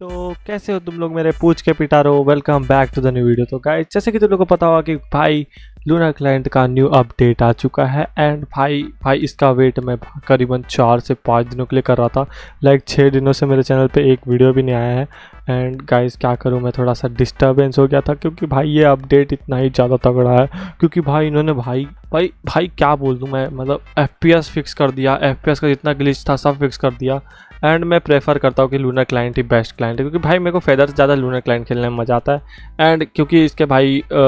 तो कैसे हो तुम लोग मेरे पूछ के पिटारो welcome back to the new video तो गाइस जैसे कि तुम लोगों को पता होगा कि भाई लूना क्लाइंट का न्यू अपडेट आ चुका है एंड भाई भाई इसका वेट मैं करीबन चार से पाँच दिनों के लिए कर रहा था लाइक छः दिनों से मेरे चैनल पे एक वीडियो भी नहीं आया है एंड गाइस क्या करूँ मैं थोड़ा सा डिस्टर्बेंस हो गया था क्योंकि भाई ये अपडेट इतना ही ज़्यादा तगड़ा है क्योंकि भाई इन्होंने भाई भाई भाई क्या बोल दूँ मैं मतलब एफ फिक्स कर दिया एफ का जितना ग्लिच था सब फिक्स कर दिया एंड मैं प्रेफर करता हूँ कि लूनर क्लाइंट ही बेस्ट क्लाइंट है क्योंकि भाई मेरे को फेदर से ज़्यादा लूनर क्लाइंट खेलने में मज़ा आता है एंड क्योंकि इसके भाई आ,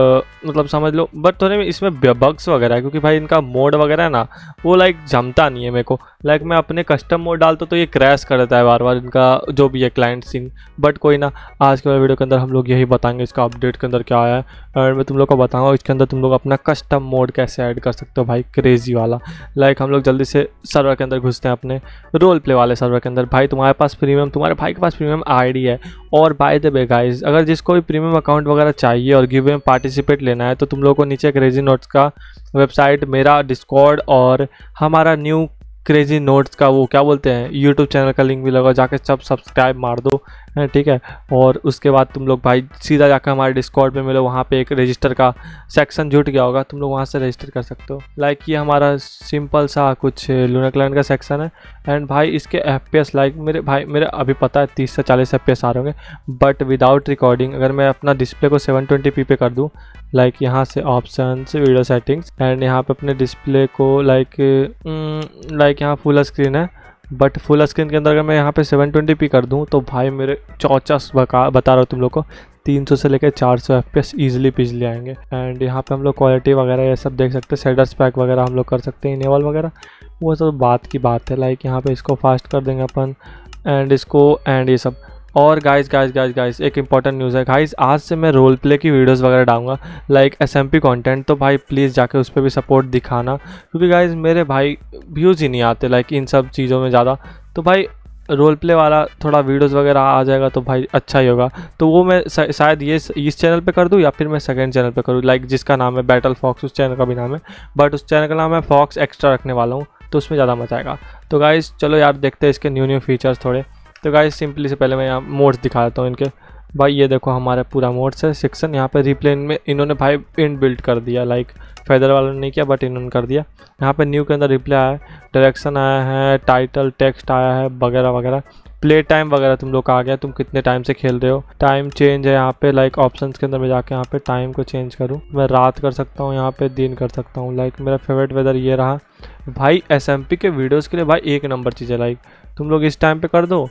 मतलब समझ लो बट थोड़े इसमें बग्स वगैरह है क्योंकि भाई इनका मोड वगैरह है ना वो लाइक जमता नहीं है मेरे को लाइक मैं अपने कस्टम मोड डालता तो ये क्रैश कर देता है बार बार इनका जो भी है क्लाइंट सीन बट कोई ना आज के वाले वीडियो के अंदर हम लोग यही बताएंगे इसका अपडेट के अंदर क्या आया है एंड मैं तुम लोग को बताऊँगा इसके अंदर तुम लोग अपना कस्टम मोड कैसे ऐड कर सकते हो भाई क्रेजी वाला लाइक हम लोग जल्दी से सर्वर के अंदर घुसते हैं अपने रोल प्ले वाले सर्वर के अंदर भाई तुम्हारे पास प्रीमियम तुम्हारे भाई के पास प्रीमियम आई है और बाय द बेगाइज अगर जिसको भी प्रीमियम अकाउंट वगैरह चाहिए और गिव में पार्टिसिपेट लेना है तो तुम लोग को नीचे क्रेजी नोट्स का वेबसाइट मेरा डिस्कॉर्ड और हमारा न्यू क्रेजी नोट्स का वो क्या बोलते हैं यूट्यूब चैनल का लिंक भी लगा जाके सब सब्सक्राइब मार दो है ठीक है और उसके बाद तुम लोग भाई सीधा जाकर हमारे डिस्कॉर्ड में मिलो वहाँ पे एक रजिस्टर का सेक्शन जुट गया होगा तुम लोग वहाँ से रजिस्टर कर सकते हो लाइक ये हमारा सिंपल सा कुछ लूना लैंड का सेक्शन है एंड भाई इसके एफ लाइक मेरे भाई मेरे अभी पता है तीस से चालीस एफ आ रहे होंगे बट विदाउट रिकॉर्डिंग अगर मैं अपना डिस्प्ले को सेवन ट्वेंटी पे कर दूँ लाइक like यहाँ से ऑप्शन वीडियो सेटिंग्स एंड यहाँ पे अपने डिस्प्ले को लाइक लाइक mm, कि यहाँ फुल स्क्रीन है बट फुल स्क्रीन के अंदर अगर मैं यहाँ पे 720p कर दूँ तो भाई मेरे चौचा बका बता रहा हूँ तुम लोग को 300 से लेकर 400 सौ एफ पी ईजिली पिछले आएंगे एंड यहाँ पे हम लोग क्वालिटी वगैरह ये सब देख सकते हैं सेडर्स पैक वगैरह हम लोग कर सकते हैं इनेवल वगैरह वो सब बात की बात है लाइक यहाँ पे इसको फास्ट कर देंगे अपन एंड इसको एंड ये सब और गाइस गाइस गाइस गाइस एक इंपॉर्टेंट न्यूज़ है गाइस आज से मैं रोल प्ले की वीडियोस वगैरह डालूंगा like S M P content तो भाई प्लीज़ जाके उस पर भी सपोर्ट दिखाना क्योंकि गाइस मेरे भाई व्यूज़ ही नहीं आते लाइक इन सब चीज़ों में ज़्यादा तो भाई रोल प्ले वाला थोड़ा वीडियोस वगैरह आ जाएगा तो भाई अच्छा ही होगा तो वो मैं शायद ये इस चैनल पे कर दूँ या फिर मैं सेकंड चैनल पे करूँ लाइक जिसका नाम है बैटल फॉक्स उस चैनल का भी नाम है बट उस चैनल का नाम है फॉक्स एक्स्ट्रा रखने वाला हूँ तो उसमें ज़्यादा मजा आएगा तो गाइज़ चलो यार देखते हैं इसके न्यू न्यू फीचर्स थोड़े तो गाइस सिंपली से पहले मैं यहाँ मोड्स दिखा देता हूँ इनके भाई ये देखो हमारा पूरा मोड्स है सेक्शन यहाँ पे रिप्लेन में इन्होंने भाई इन बिल्ड कर दिया लाइक फेदर वालों ने नहीं किया बट इन्होंने कर दिया यहाँ पे न्यू के अंदर रिप्ले आया है डायरेक्शन आया है टाइटल टेक्स्ट आया है वगैरह वगैरह प्ले टाइम वगैरह तुम लोग आ गया तुम कितने टाइम से खेल रहे हो टाइम चेंज है यहाँ पे लाइक ऑप्शंस के अंदर मैं जाके यहाँ पे टाइम को चेंज करूँ मैं रात कर सकता हूँ यहाँ पे दिन कर सकता हूँ लाइक मेरा फेवरेट वेदर ये रहा भाई एस के वीडियोज़ के लिए भाई एक नंबर चीज़ है लाइक तुम लोग इस टाइम पर कर दो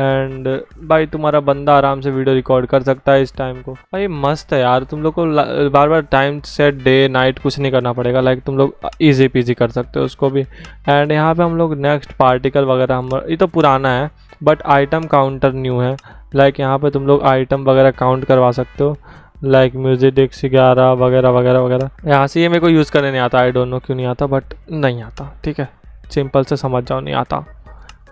एंड भाई तुम्हारा बंदा आराम से वीडियो रिकॉर्ड कर सकता है इस टाइम को भाई मस्त है यार तुम लोग को बार बार टाइम सेट डे नाइट कुछ नहीं करना पड़ेगा लाइक तुम लोग इजी पीजी कर सकते हो उसको भी एंड यहाँ पे हम लोग नेक्स्ट पार्टिकल वगैरह हम ये तो पुराना है बट आइटम काउंटर न्यू है लाइक यहाँ पर तुम लोग आइटम वगैरह काउंट करवा सकते हो लाइक म्यूजिक डिक्स ग्यारह वगैरह वगैरह वगैरह यहाँ से ये मेरे को यूज़ करने नहीं आता आई डोंट नो क्यों नहीं आता बट नहीं आता ठीक है सिंपल से समझ जाओ नहीं आता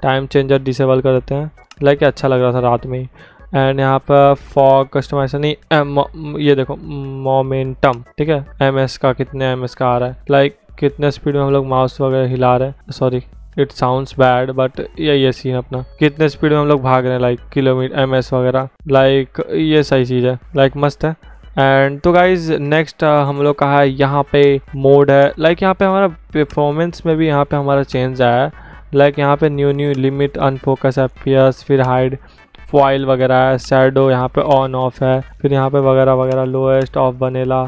टाइम चेंजर डिसेबल कर देते हैं लाइक अच्छा लग रहा था रात में एंड यहाँ पर फॉग कस्टमाइजेशन नहीं ये देखो मोमेंटम ठीक है एम एस का कितने एम एस का आ रहा है लाइक like, कितने स्पीड में हम लोग माउस वगैरह हिला रहे हैं sorry it sounds bad but यही है सीन अपना कितने स्पीड में हम लोग भाग रहे हैं लाइक किलोमीटर एम एस वगैरह लाइक ये सही चीज़ है लाइक like, मस्त है एंड तो गाइज नेक्स्ट हम लोग का है यहाँ पे मोड है लाइक like, यहाँ पे हमारा परफॉर्मेंस में भी यहाँ पे हमारा चेंज आया है लाइक यहाँ पे new new limit unfocus F फिर हाइड फॉइल वगैरह है सैडो यहाँ पे ऑन ऑफ है फिर यहाँ पे वगैरह वगैरह लोएस्ट ऑफ बनेला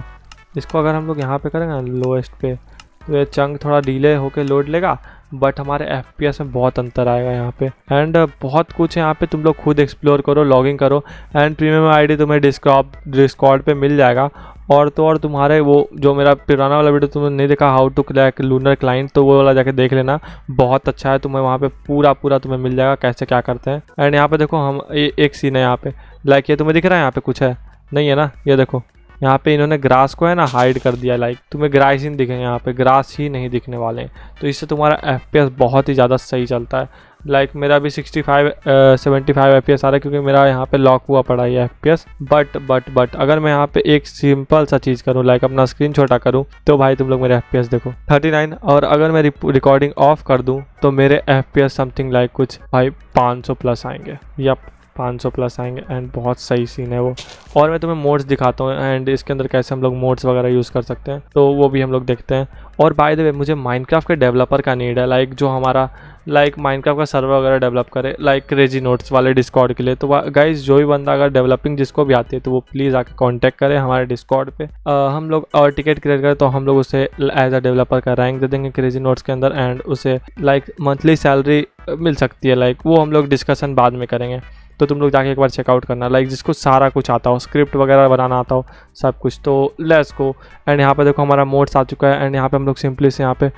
इसको अगर हम लोग यहाँ पे करेंगे ना लोएस्ट पे तो ये चंक थोड़ा डीले होके लोड लेगा बट हमारे एफ में बहुत अंतर आएगा यहाँ पे एंड uh, बहुत कुछ है यहाँ पे तुम लोग खुद एक्सप्लोर करो लॉगिंग करो एंड प्रीमियम आईडी तुम्हें डिस्कॉप डिस्कॉर्ड पे मिल जाएगा और तो और तुम्हारे वो जो मेरा पुराना वाला वीडियो तुमने नहीं देखा how to crack Lunar client तो वो वाला जाके देख लेना बहुत अच्छा है तुम्हें वहाँ पे पूरा पूरा तुम्हें मिल जाएगा कैसे क्या करते हैं एंड यहाँ पे देखो हम ए, एक सीन है यहाँ पे लाइक ये तुम्हें दिख रहा है यहाँ पे कुछ है नहीं है ना ये देखो यहाँ पे इन्होंने ग्रास को है ना हाइड कर दिया लाइक तुम्हें ग्रास ही नहीं यहाँ पे ग्रास ही नहीं दिखने वाले तो इससे तुम्हारा एफ बहुत ही ज़्यादा सही चलता है लाइक मेरा भी 65 सेवेंटी फाइव एफ आ रहा है क्योंकि मेरा यहाँ पे लॉक हुआ पड़ा है एफ बट बट बट अगर मैं यहाँ पे एक सिंपल सा चीज़ करूँ लाइक अपना स्क्रीन छोटा करूँ तो भाई तुम लोग मेरे एफ देखो 39 और अगर मैं रिकॉर्डिंग ऑफ कर दूँ तो मेरे एफ समथिंग लाइक कुछ भाई 500 प्लस आएंगे या 500 प्लस आएंगे एंड बहुत सही सीन है वो और मैं तुम्हें मोड्स दिखाता हूँ एंड इसके अंदर कैसे हम लोग मोड्स वगैरह यूज़ कर सकते हैं तो वो भी हम लोग देखते हैं और बाय द वे मुझे माइनक्राफ्ट के डेवलपर का नीड है लाइक जो हमारा लाइक माइनक्राफ्ट का सर्वर वगैरह डेवलप करे लाइक क्रेजी नोट्स वाले डिस्कॉर्ड के लिए तो गाइज जो भी बंदा अगर डेवलपिंग जिसको भी आती है तो वो प्लीज़ आकर कॉन्टैक्ट करें हमारे डिस्कॉर्ड पर हम लोग और टिकट क्रिएट करें तो हम लोग उसे एज अ डेवलपर का रैंक दे देंगे क्रेजी नोट्स के अंदर एंड उसे लाइक मंथली सैलरी मिल सकती है लाइक वो हम लोग डिस्कसन बाद में करेंगे तो तुम लोग जाके एक बार चेकआउट करना लाइक जिसको सारा कुछ आता हो स्क्रिप्ट वगैरह बनाना आता हो सब कुछ तो लेस को एंड यहाँ पे देखो हमारा मोड्स आ चुका है एंड यहाँ पे हम लोग सिंपली से यहाँ पे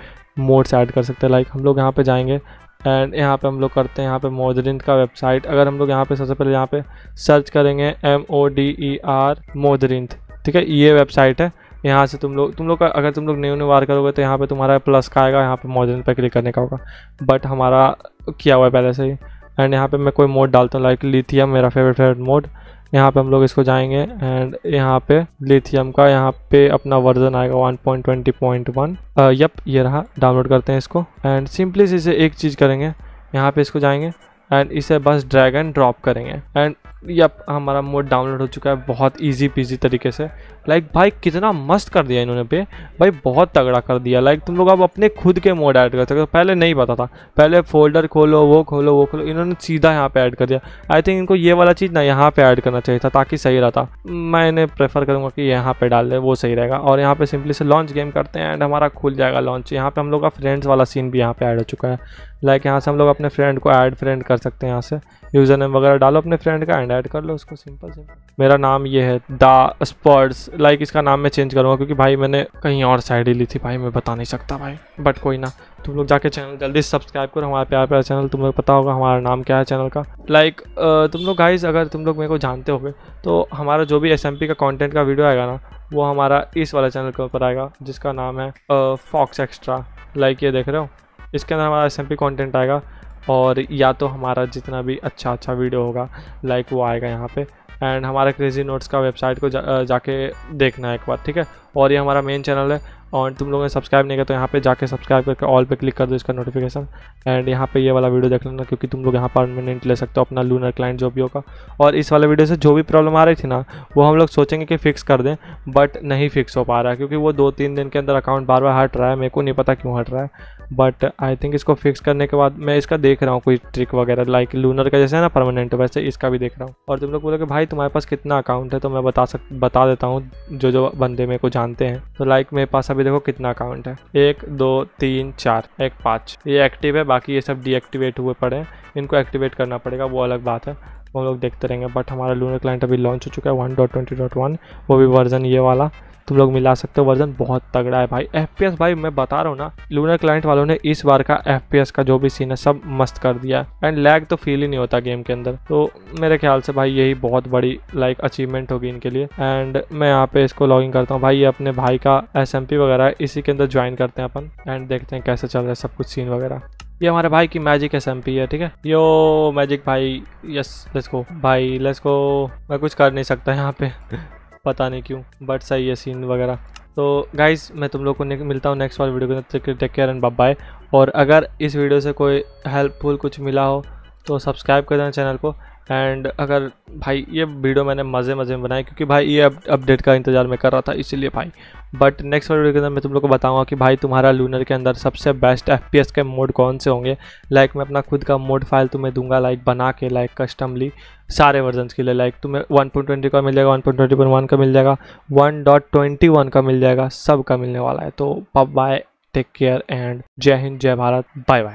मोड्स ऐड कर सकते हैं लाइक हम लोग यहाँ पे जाएंगे एंड यहाँ पे हम लोग करते हैं यहाँ पे मोदरिन का वेबसाइट अगर हम लोग यहाँ पे सबसे पहले यहाँ पे सर्च करेंगे M O D E R Modrinth ठीक है ये वेबसाइट है यहाँ से तुम लोग तुम लोग का अगर तुम लोग न्यू न्यू वार करोगे तो यहाँ पे तुम्हारा प्लस का आएगा यहाँ पे मोदरिन पे क्लिक करने का होगा बट हमारा किया हुआ है पहले से ही एंड यहाँ पे मैं कोई मोड डालता हूँ लाइक लिथियम मेरा फेवरेट फेवरेट मोड यहाँ पे हम लोग इसको जाएंगे एंड यहाँ पे लिथियम का यहाँ पे अपना वर्जन आएगा 1.20.1 यप uh, ये रहा डाउनलोड करते हैं इसको एंड सिंपली से इसे एक चीज़ करेंगे यहाँ पे इसको जाएंगे एंड इसे बस ड्रैग एंड ड्रॉप करेंगे एंड या हमारा मोड डाउनलोड हो चुका है बहुत इजी पीजी तरीके से लाइक भाई कितना मस्त कर दिया इन्होंने पे भाई बहुत तगड़ा कर दिया लाइक तुम लोग अब अपने खुद के मोड ऐड कर सकते हो पहले नहीं पता था पहले फोल्डर खोलो वो खोलो वो खोलो इन्होंने सीधा यहाँ पे ऐड कर दिया आई थिंक इनको ये वाला चीज़ ना यहाँ पर ऐड करना चाहिए था ताकि सही रहता मैं इन्हें प्रेफर करूँगा कि यहाँ पर डाल दे वो सही रहेगा और यहाँ पर सिंपली से लॉन्च गेम करते हैं एंड हमारा खुल जाएगा लॉन्च यहाँ पर हम लोग का फ्रेंड्स वाला सीन भी यहाँ पर ऐड हो चुका है लाइक यहाँ से हम लोग अपने फ्रेंड को ऐड फ्रेंड कर सकते हैं यहाँ से यूज़र नेम वगैरह डालो अपने फ्रेंड का एंड ऐड कर लो उसको सिंपल सिंपल मेरा नाम ये है द स्पर्स लाइक इसका नाम मैं चेंज करूँगा क्योंकि भाई मैंने कहीं और साइड ही ली थी भाई मैं बता नहीं सकता भाई बट कोई ना तुम लोग जाके चैनल जल्दी सब्सक्राइब करो हमारा प्यार प्यार चैनल तुम लोग पता होगा हमारा नाम क्या है चैनल का लाइक like, तुम लोग गाइज अगर तुम लोग मेरे को जानते हो तो हमारा जो भी एस का कॉन्टेंट का वीडियो आएगा ना वो हमारा इस वाला चैनल के ऊपर आएगा जिसका नाम है फॉक्स एक्स्ट्रा लाइक ये देख रहे हो इसके अंदर हमारा एस एम कंटेंट आएगा और या तो हमारा जितना भी अच्छा अच्छा वीडियो होगा लाइक वो आएगा यहाँ पे एंड हमारा क्रेजी नोट्स का वेबसाइट को जा, जाके देखना है एक बार ठीक है और ये हमारा मेन चैनल है और तुम लोगों ने सब्सक्राइब नहीं किया तो यहाँ पे जाके सब्सक्राइब करके ऑल पे क्लिक कर दो इसका नोटिफिकेशन एंड यहाँ पे ये वाला वीडियो देख लेना क्योंकि तुम लोग यहाँ परमानेंट ले सकते हो अपना लूनर क्लाइंट जो भी होगा और इस वाले वीडियो से जो भी प्रॉब्लम आ रही थी ना वो हम लोग सोचेंगे कि फिक्स कर दें बट नहीं फिक्स हो पा रहा है क्योंकि वो दो तीन दिन के अंदर अकाउंट बार बार हट रहा है मेरे को नहीं पता क्यों हट रहा है बट आई थिंक इसको फिक्स करने के बाद मैं इसका देख रहा हूँ कोई ट्रिक वगैरह लाइक लूनर का जैसे है ना परमानेंट वैसे इसका भी देख रहा हूँ और तुम लोग बोलोगे भाई तुम्हारे पास कितना अकाउंट है तो मैं बता सक बता देता हूँ जो जो बंदे मेरे को जानते हैं तो लाइक मेरे पास अभी देखो कितना अकाउंट है एक दो तीन चार एक पाँच ये एक्टिव है बाकी ये सब डीएक्टिवेट हुए पड़े हैं इनको एक्टिवेट करना पड़ेगा वो अलग बात है हम लोग देखते रहेंगे बट हमारा लूनर क्लाइंट अभी लॉन्च हो चुका है one dot twenty dot one वो भी वर्जन ये वाला तुम लोग मिला सकते हो वर्जन बहुत तगड़ा है भाई एफ भाई मैं बता रहा हूँ ना लूनर क्लाइंट वालों ने इस बार का एफ का जो भी सीन है सब मस्त कर दिया एंड लैग तो फील ही नहीं होता गेम के अंदर तो मेरे ख्याल से भाई यही बहुत बड़ी लाइक अचीवमेंट होगी इनके लिए एंड मैं यहाँ पे इसको लॉग करता हूँ भाई ये अपने भाई का एस वगैरह इसी के अंदर ज्वाइन करते हैं अपन एंड देखते हैं कैसे चल रहा है सब कुछ सीन वगैरह ये हमारे भाई की मैजिक एस है ठीक है यो मैजिक भाई यस लेट्स गो भाई लेट्स गो मैं कुछ कर नहीं सकता यहाँ पे पता नहीं क्यों बट सही है सीन वगैरह तो गाइस मैं तुम लोग को मिलता हूँ नेक्स्ट वाले वीडियो के अंदर टेक केयर एंड बाय और अगर इस वीडियो से कोई हेल्पफुल कुछ मिला हो तो सब्सक्राइब कर देना चैनल को एंड अगर भाई ये वीडियो मैंने मज़े मज़े में बनाया क्योंकि भाई ये अपडेट का इंतजार मैं कर रहा था इसीलिए भाई बट नेक्स्ट वीडियो के अंदर मैं तुम लोग को बताऊंगा कि भाई तुम्हारा लूनर के अंदर सबसे बेस्ट एफ के मोड कौन से होंगे लाइक like, मैं अपना खुद का मोड फाइल तुम्हें दूंगा लाइक like, बना के लाइक like, कस्टमली सारे वर्जन के लिए लाइक तुम्हें 1.20 का मिल जाएगा 1.20.1 का मिल जाएगा 1.21 का मिल जाएगा सब का मिलने वाला है तो बाय टेक केयर एंड जय हिंद जय भारत बाय बाय